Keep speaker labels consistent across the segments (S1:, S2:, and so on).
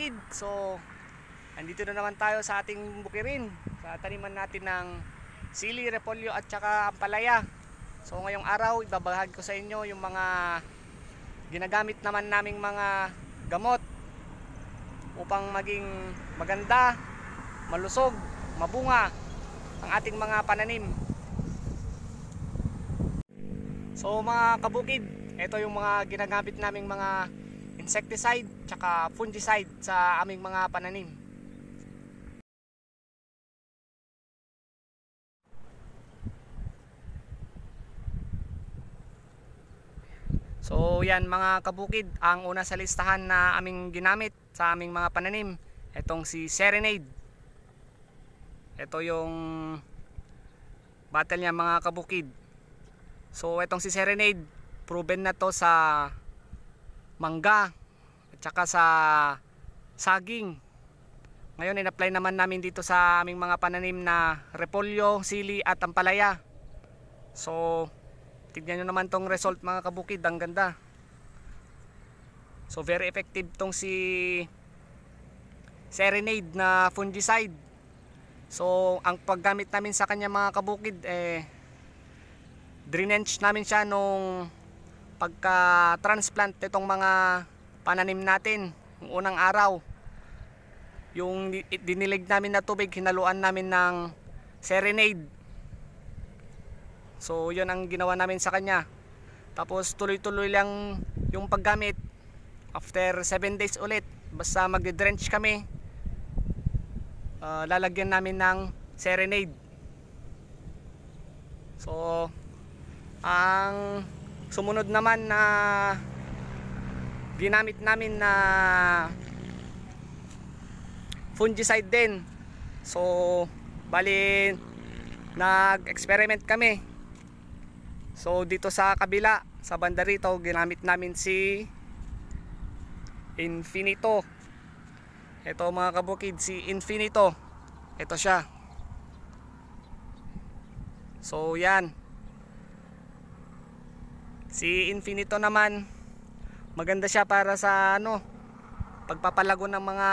S1: bukid. So, andito na naman tayo sa ating bukirin. Sa taniman natin ng sili, repolyo at saka ampalaya. So, ngayong araw, ibabahag ko sa inyo yung mga ginagamit naman naming mga gamot upang maging maganda, malusog, mabunga ang ating mga pananim. So mga kabukid, ito yung mga ginagamit naming mga insecticide tsaka fungicide sa aming mga pananim. So yan mga kabukid, ang una sa listahan na aming ginamit sa aming mga pananim, itong si Serenade. Ito yung battle niya mga kabukid. So itong si Serenade, proven na to sa mangga at saka sa saging ngayon in-apply naman namin dito sa aming mga pananim na repolyo, sili at ampalaya so tignan nyo naman tong result mga kabukid ang ganda so very effective tong si serenade na fungicide so ang paggamit namin sa kanya mga kabukid eh drainage namin siya nung pagka transplant itong mga pananim natin unang araw yung dinilig namin na tubig hinaluan namin ng serenade so yun ang ginawa namin sa kanya tapos tuloy tuloy lang yung paggamit after 7 days ulit basta magdi-drench kami uh, lalagyan namin ng serenade so ang Sumunod naman na ginamit namin na fungicide din. So, bali nag-experiment kami. So, dito sa kabila, sa banda rito, ginamit namin si Infinito. Ito mga kabukid, si Infinito. Ito siya. So, yan. Si Infinito naman, maganda siya para sa ano, pagpapalago ng mga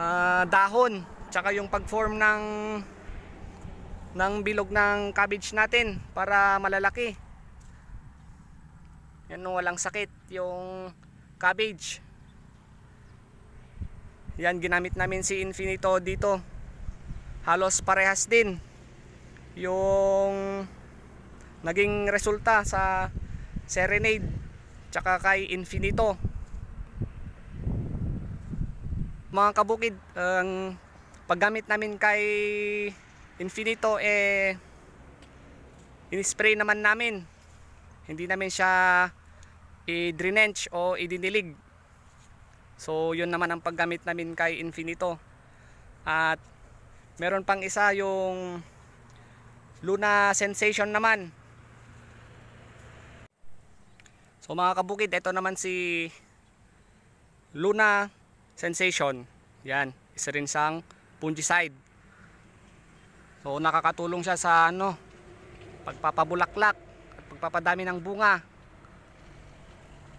S1: uh, dahon, tsaka yung pagform ng ng bilog ng cabbage natin para malalaki. Yan no, walang sakit yung cabbage. Yan ginamit namin si Infinito dito. Halos parehas din yung naging resulta sa Serenade tsaka kay Infinito mga kabukid ang paggamit namin kay Infinito eh inispray naman namin hindi namin siya i-drench o idinilig so yun naman ang paggamit namin kay Infinito at meron pang isa yung Luna Sensation naman So mga kabukid, ito naman si Luna Sensation. Yan, isa rin sang fungicide. So nakakatulong siya sa ano, pagpapabulaklak at pagpapadami ng bunga.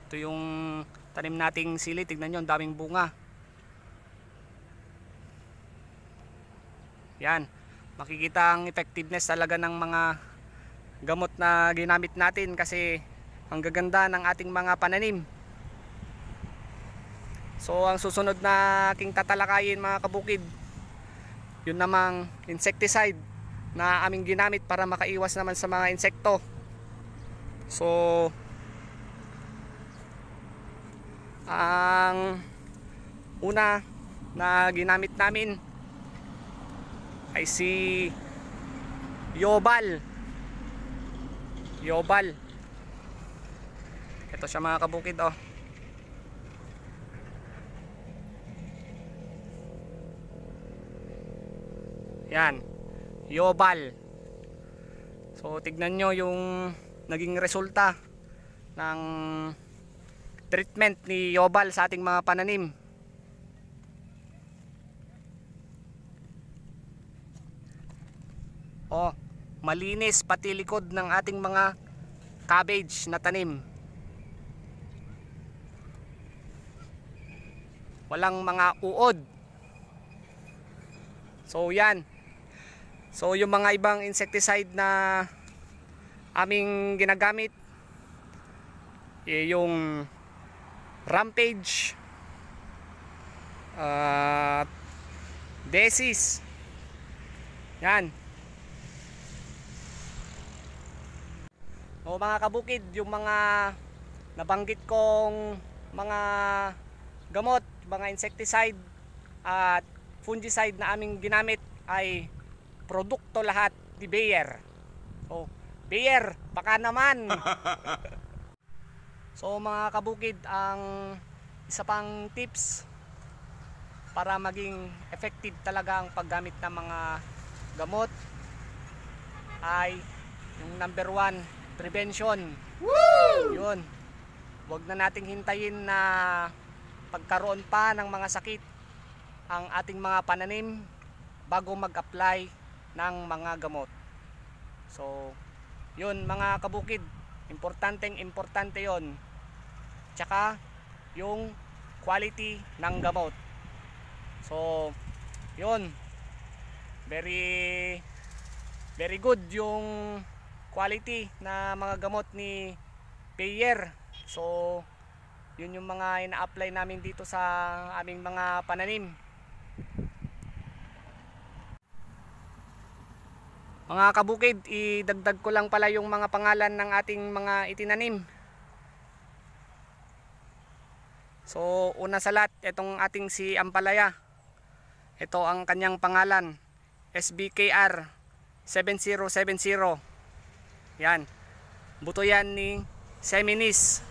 S1: Ito yung tanim nating sili, tignan niyo, ang daming bunga. Yan, makikita ang effectiveness talaga ng mga gamot na ginamit natin kasi ang gaganda ng ating mga pananim so ang susunod na aking tatalakayin mga kabukid yun namang insecticide na aming ginamit para makaiwas naman sa mga insekto so ang una na ginamit namin ay si Yobal Yobal ito siya mga kabukid oh yan yobal so tignan nyo yung naging resulta ng treatment ni yobal sa ating mga pananim oh malinis pati likod ng ating mga cabbage na tanim walang mga uod so yan so yung mga ibang insecticide na aming ginagamit eh, yung rampage uh, desis yan o mga kabukid yung mga nabanggit kong mga gamot, mga insecticide at fungicide na aming ginamit ay produkto lahat ni Bayer. So, oh, Bayer, baka naman. so mga kabukid, ang isa pang tips para maging effective talaga ang paggamit ng mga gamot ay yung number one, prevention. Woo! Yun. Huwag na nating hintayin na pagkaroon pa ng mga sakit ang ating mga pananim bago mag-apply ng mga gamot. So, yun mga kabukid, importanteng importante yon. Tsaka, yung quality ng gamot. So, yun. Very, very good yung quality na mga gamot ni Payer. So, yun yung mga ina-apply namin dito sa aming mga pananim. Mga kabukid, idagdag ko lang pala yung mga pangalan ng ating mga itinanim. So, una sa lahat, itong ating si Ampalaya. Ito ang kanyang pangalan, SBKR 7070. Yan. Buto yan ni Seminis.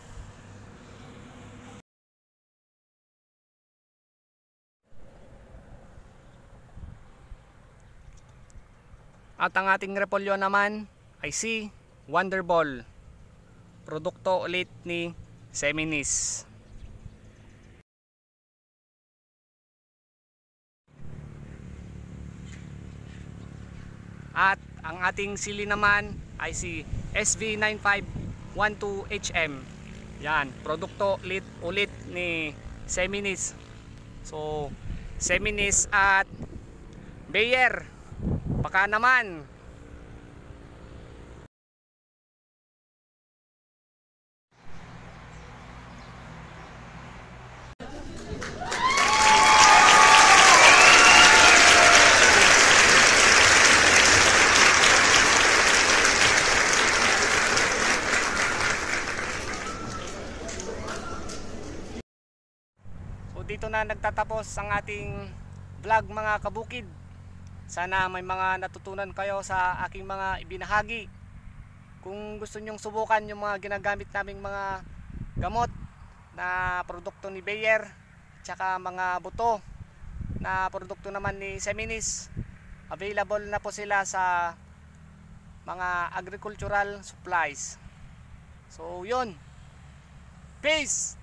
S1: At ang ating repolyo naman ay si Wonderball. Produkto ulit ni Seminis. At ang ating sili naman ay si SV9512HM. Yan, produkto ulit, ulit ni Seminis. So,
S2: Seminis
S1: at Bayer. Baka naman. dito na nagtatapos ang ating vlog mga kabukid sana may mga natutunan kayo sa aking mga ibinahagi. Kung gusto nyong subukan yung mga ginagamit naming mga gamot na produkto ni Bayer, tsaka mga buto na produkto naman ni Seminis, available na po sila sa mga agricultural supplies. So, yun. Peace!